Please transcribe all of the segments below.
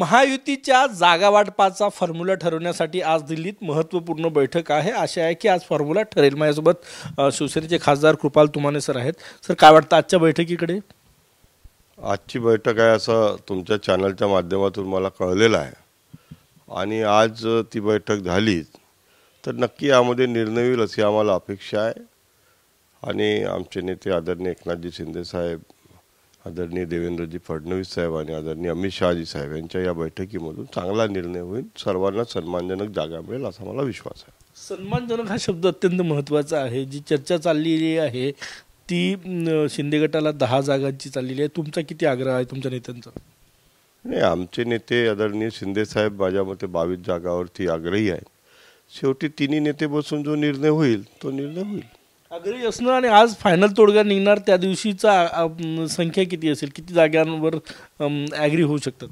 महायुतीच्या जागा वाटपाचा फॉर्म्युला ठरवण्यासाठी आज दिल्लीत महत्त्वपूर्ण बैठक आहे असे आहे की आज फॉर्म्युला ठरेल माझ्यासोबत शिवसेनेचे खासदार कृपाल तुमाने सर आहेत सर काय वाटतं आजच्या बैठकीकडे आजची बैठक आहे असं तुमच्या चॅनलच्या माध्यमातून मला कळलेलं आहे आणि आज ती बैठक झाली तर नक्की यामध्ये निर्णय होईल अशी आम्हाला अपेक्षा आहे आणि आमचे नेते आदरणीय एकनाथजी शिंदेसाहेब आदरणीय देवेंद्रजी फडणवीस साहेब आणि आदरणीय अमित शहाजी साहेब यांच्या या बैठकीमधून चांगला निर्णय होईल सर्वांना सन्मानजनक जागा मिळेल असा मला विश्वास आहे सन्मानजनक हा शब्द अत्यंत महत्त्वाचा आहे जी चर्चा चाललेली आहे ती शिंदे गटाला दहा जागांची चाललेली आहे तुमचा किती आग्रह आहे तुमच्या नेत्यांचा नाही आमचे नेते आदरणीय शिंदे साहेब माझ्या मते बावीस जागावरती आग्रही आहेत शेवटी तिन्ही नेते बसून जो निर्णय होईल तो निर्णय होईल अग्री असणं आणि आज फायनल तोडगा निघणार त्या दिवशीचा संख्या किती असेल किती जागांवर ॲग्री होऊ शकतात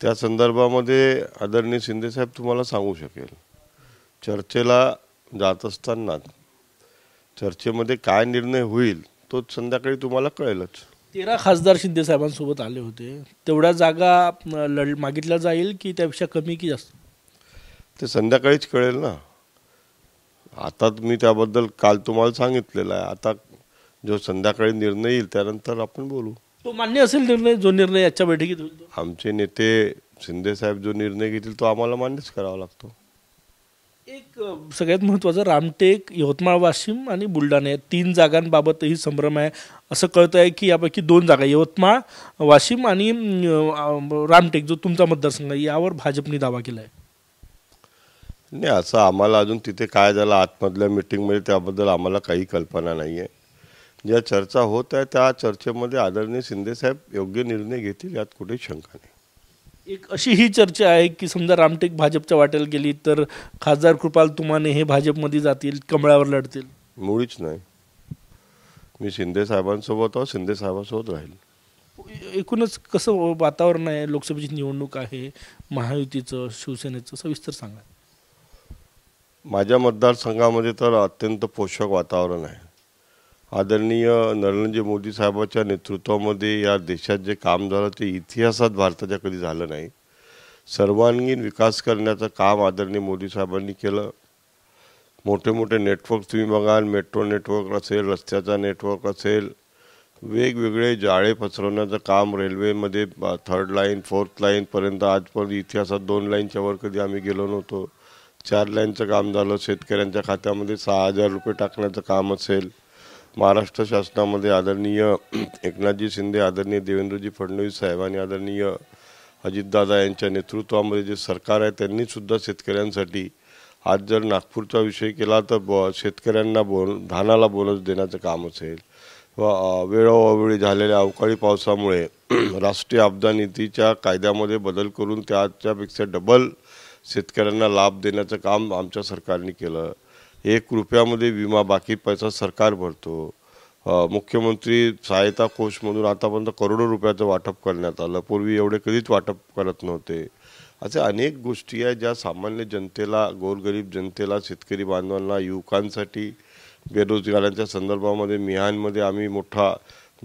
त्या संदर्भामध्ये आदरणीय शिंदेसाहेब तुम्हाला सांगू शकेल चर्चेला जात असताना चर्चेमध्ये काय निर्णय होईल तो संध्याकाळी तुम्हाला कळेलच तेरा खासदार साहेबांसोबत आले होते तेवढ्या जागा लढ मागितल्या जाईल की त्यापेक्षा कमी की जास्त ते संध्याकाळीच कळेल ना आता मी त्याबद्दल काल तुम्हाला सांगितलेलं आहे आता जो संध्याकाळी निर्णय येईल त्यानंतर आपण बोलू तो मान्य असेल निर्णय जो निर्णय याच्या बैठकीत आमचे नेते शिंदे साहेब जो निर्णय घेतील तो आम्हाला मान्यच करावा लागतो एक सगळ्यात महत्त्वाचं रामटेक यवतमाळ वाशिम आणि बुलढाणा तीन तीन जागांबाबतही संभ्रम आहे असं कळत आहे की यापैकी दोन जागा यवतमाळ वाशिम आणि रामटेक जो तुमचा मतदारसंघ आहे यावर भाजपने दावा केला आहे नाही असं आम्हाला अजून तिथे काय झालं आतमधल्या मिटिंगमध्ये त्याबद्दल आम्हाला काही कल्पना नाही आहे ज्या चर्चा होत आहे त्या चर्चेमध्ये आदरणीय शिंदेसाहेब योग्य निर्णय घेतील यात कुठे शंका नाही एक अशी ही चर्चा आहे की समजा रामटेक भाजपच्या वाट्याला गेली तर खासदार कृपाल तुमाने हे भाजपमध्ये जातील कमळावर लढतील मुळीच नाही मी शिंदेसाहेबांसोबत शिंदे साहेबांसोबत राहील एकूणच कसं वातावरण आहे लोकसभेची निवडणूक आहे महायुतीचं शिवसेनेचं सविस्तर सांगा माझ्या मतदारसंघामध्ये तर अत्यंत पोषक वातावरण आहे आदरणीय नरेंद्र मोदी साहेबांच्या नेतृत्वामध्ये या देशात जे काम झालं ते इतिहासात भारताच्या कधी झालं नाही सर्वांगीण विकास करण्याचं काम आदरणीय मोदी साहेबांनी केलं मोठे मोठे नेटवर्क तुम्ही बघाल मेट्रो नेटवर्क असेल रस्त्याचा नेटवर्क असेल वेगवेगळे जाळे पसरवण्याचं काम रेल्वेमध्ये थर्ड लाईन फोर्थ लाईनपर्यंत आजपर्यंत इतिहासात दोन लाईनच्यावर कधी आम्ही गेलो नव्हतो चार लाईनचं काम झालं शेतकऱ्यांच्या खात्यामध्ये सहा हजार रुपये टाकण्याचं काम असेल महाराष्ट्र शासनामध्ये आदरणीय एकनाथजी शिंदे आदरणीय देवेंद्रजी फडणवीस साहेब आणि आदरणीय अजितदादा यांच्या नेतृत्वामध्ये जे सरकार आहे त्यांनीसुद्धा शेतकऱ्यांसाठी आज जर नागपूरचा विषय केला तर ब शेतकऱ्यांना बोन धानाला बोनस देण्याचं काम असेल व वेळोवेळी झालेल्या अवकाळी पावसामुळे राष्ट्रीय आपदा नीतीच्या कायद्यामध्ये बदल करून त्याच्यापेक्षा डबल शेतकऱ्यांना लाभ देण्याचं काम आमच्या सरकारने केलं एक रुपयामध्ये विमा बाकी पैसा सरकार भरतो मुख्यमंत्री सहायता कोषमधून आतापर्यंत करोडो रुपयाचं वाटप करण्यात आलं पूर्वी एवढे कधीच वाटप करत नव्हते असे अनेक गोष्टी आहेत ज्या सामान्य जनतेला गोरगरीब जनतेला शेतकरी बांधवांना युवकांसाठी बेरोजगारांच्या संदर्भामध्ये मिहानमध्ये आम्ही मोठा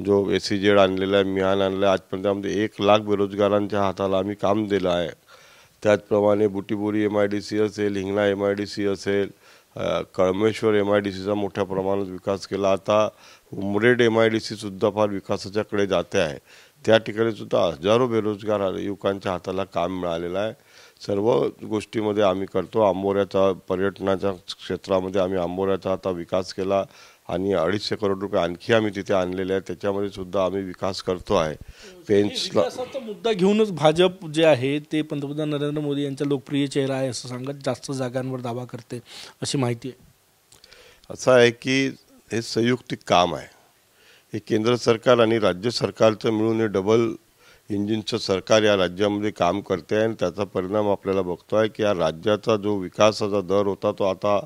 जो ए सी जेड आणलेला आहे मिहान आणला आहे आजपर्यंत आमचे एक लाख बेरोजगारांच्या हाताला आम्ही काम दिलं आहे त्याचप्रमाणे Butibori M I D C असेल Hingna M I D C असेल कळमेश्वर एम आय डी सीचा मोठ्या प्रमाणात विकास केला आता उमरेड एम आय डी सीसुद्धा फार विकासाच्याकडे जाते आहे त्या सुद्धा हजारो बेरोजगार युवकांच्या हाताला काम मिळालेलं आहे सर्व गोष्टीमध्ये आम्ही करतो आंबोऱ्याचा पर्यटनाच्या क्षेत्रामध्ये आम्ही आंबोऱ्याचा आता विकास केला आणि अडीचशे करोड रुपये आणखी आम्ही तिथे आणलेले आहे त्याच्यामध्ये सुद्धा आम्ही विकास करतो आहे पेन्सला मुद्दा घेऊनच भाजप जे आहे ते पंतप्रधान नरेंद्र मोदी यांचा लोकप्रिय चेहरा आहे असं सांगत जास्त जागांवर दावा करते अशी माहिती आहे असं आहे की हे संयुक्तिक काम आहे हे केंद्र सरकार आणि राज्य सरकारचं मिळून हे डबल इंजिनचं सरकार या राज्यामध्ये काम करते आहे आणि त्याचा परिणाम आपल्याला बघतो आहे की या राज्याचा जो विकासाचा दर होता तो आता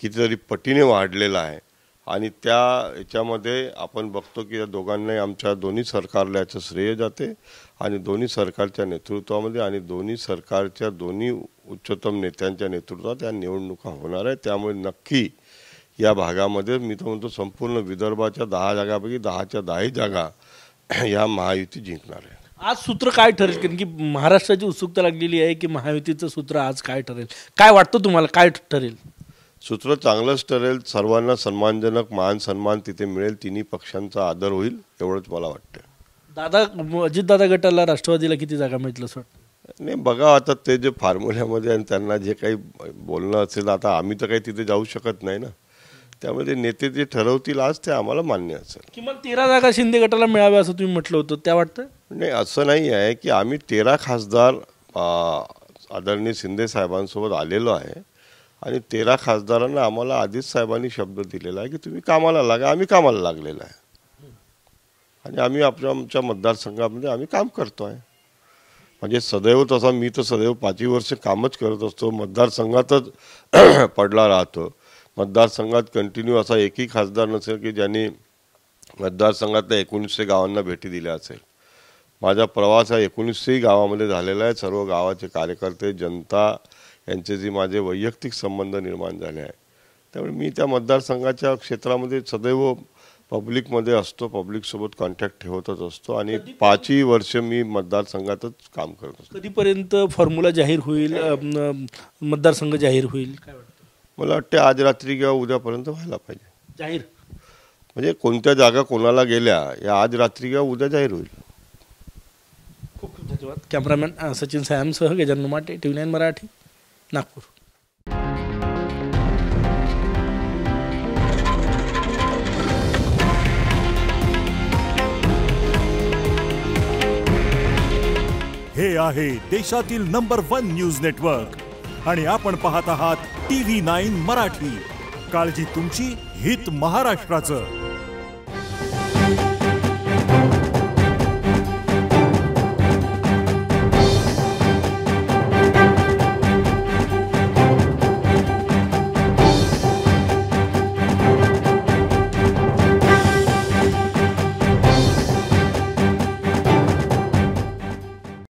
कितीतरी पटीने वाढलेला आहे आणि त्या याच्यामध्ये आपण बघतो की या दोघांनाही आमच्या दोन्ही सरकारला याचं श्रेय जाते आणि दोन्ही सरकारच्या नेतृत्वामध्ये आणि दोन्ही सरकारच्या दोन्ही उच्चतम नेत्यांच्या नेतृत्वात या निवडणुका होणार आहे त्यामुळे नक्की या भागामध्ये मी तर म्हणतो संपूर्ण विदर्भाच्या दहा जागापैकी दहाच्या दहाही जागा या महायुती जिंकणार आहे आज सूत्र काय ठरेल कारण की महाराष्ट्राची उत्सुकता लागलेली आहे की महायुतीचं सूत्र आज काय ठरेल काय वाटतं तुम्हाला काय ठरेल सूत्र चांगलंच ठरेल सर्वांना सन्मानजनक मान सन्मान तिथे मिळेल तिन्ही पक्षांचा आदर होईल एवढंच मला वाटतं दादा अजित दादा गटाला राष्ट्रवादीला किती जागा मिळतील सर नाही बघा आता ते जे फॉर्म्युल्यामध्ये आणि त्यांना जे काही बोलणं असेल आता आम्ही तर काही तिथे जाऊ शकत नाही ना त्यामध्ये नेते जे ठरवतील आज ते आम्हाला मान्य असेल किमान तेरा जागा शिंदे गटाला मिळाव्या असं तुम्ही म्हटलं होतं त्या वाटतं नाही असं नाही आहे की आम्ही तेरा खासदार आदरणीय शिंदे साहेबांसोबत आलेलो आहे आणि तेरा खासदारांना आम्हाला आधीच साहेबांनी शब्द दिलेला आहे की तुम्ही कामाला लागा आम्ही कामाला लागलेला आहे आणि आम्ही आपल्या आमच्या मतदारसंघामध्ये आम्ही काम करतो आहे म्हणजे सदैव तसा मी तर सदैव पाचही वर्ष कामच करत असतो मतदारसंघातच पडला राहतो मतदारसंघात कंटिन्यू असा एकही खासदार नसेल की ज्यांनी मतदारसंघातल्या एकोणीसशे गावांना भेटी दिल्या असेल माझा प्रवास हा एकोणीसशेही गावामध्ये झालेला आहे सर्व गावाचे कार्यकर्ते जनता यांचे जे माझे वैयक्तिक संबंध निर्माण झाले आहे त्यामुळे मी त्या मतदारसंघाच्या क्षेत्रामध्ये सदैव पब्लिकमध्ये असतो पब्लिकसोबत कॉन्टॅक्ट ठेवतच असतो आणि पाचही वर्ष मी मतदारसंघातच काम करत असतो कधीपर्यंत फॉर्म्युला जाहीर होईल मतदारसंघ जाहीर होईल काय मला वाटते आज रात्री किंवा उद्यापर्यंत व्हायला पाहिजे जाहीर म्हणजे कोणत्या जागा कोणाला गेल्या या आज रात्री किंवा उद्या जाहीर होईल खूप खूप धन्यवाद कॅमेरामॅन सचिन सायमसह गजानन माटे टी नाईन मराठी नागपूर हे आहे देशातील नंबर वन न्यूज नेटवर्क आणि आपण पाहत आहात टी व्ही नाईन मराठी काळजी तुमची हित महाराष्ट्राचं